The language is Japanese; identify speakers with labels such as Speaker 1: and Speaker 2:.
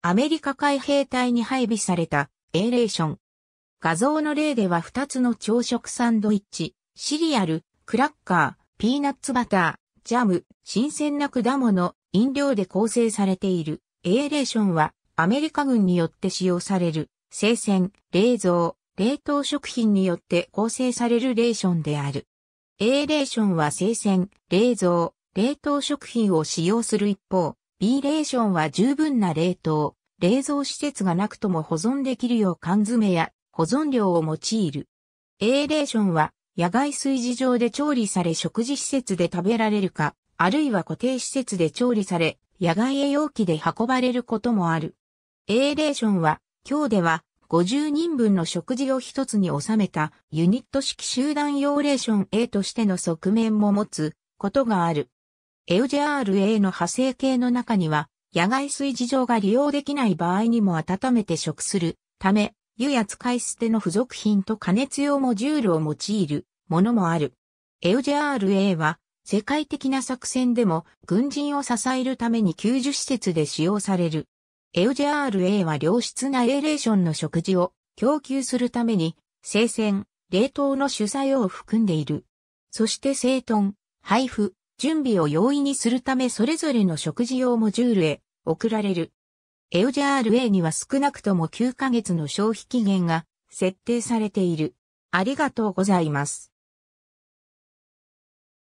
Speaker 1: アメリカ海兵隊に配備されたエーレーション。
Speaker 2: 画像の例では2つの朝食サンドイッチ、シリアル、クラッカー、ピーナッツバター、ジャム、新鮮な果物、飲料で構成されている。エーレーションはアメリカ軍によって使用される生鮮、冷蔵、冷凍食品によって構成されるレーションである。エーレーションは生鮮、冷蔵、冷凍食品を使用する一方、B レーションは十分な冷凍、冷蔵施設がなくとも保存できるよう缶詰や保存料を用いる。A レーションは野外炊事場で調理され食事施設で食べられるか、あるいは固定施設で調理され、野外栄養器で運ばれることもある。A レーションは、今日では50人分の食事を一つに収めたユニット式集団用レーション A としての側面も持つことがある。エウジ j r a の派生系の中には、野外炊事場が利用できない場合にも温めて食するため、湯や使い捨ての付属品と加熱用モジュールを用いるものもある。エウジ j r a は、世界的な作戦でも軍人を支えるために救助施設で使用される。エウジ j r a は良質なエーレーションの食事を供給するために、生鮮、冷凍の主菜を含んでいる。そして整頓、配布、準備を容易にするためそれぞれの食事用モジュールへ送られる。エオジャー r a には少なくとも9ヶ月の消費期限が
Speaker 1: 設定されている。ありがとうございます。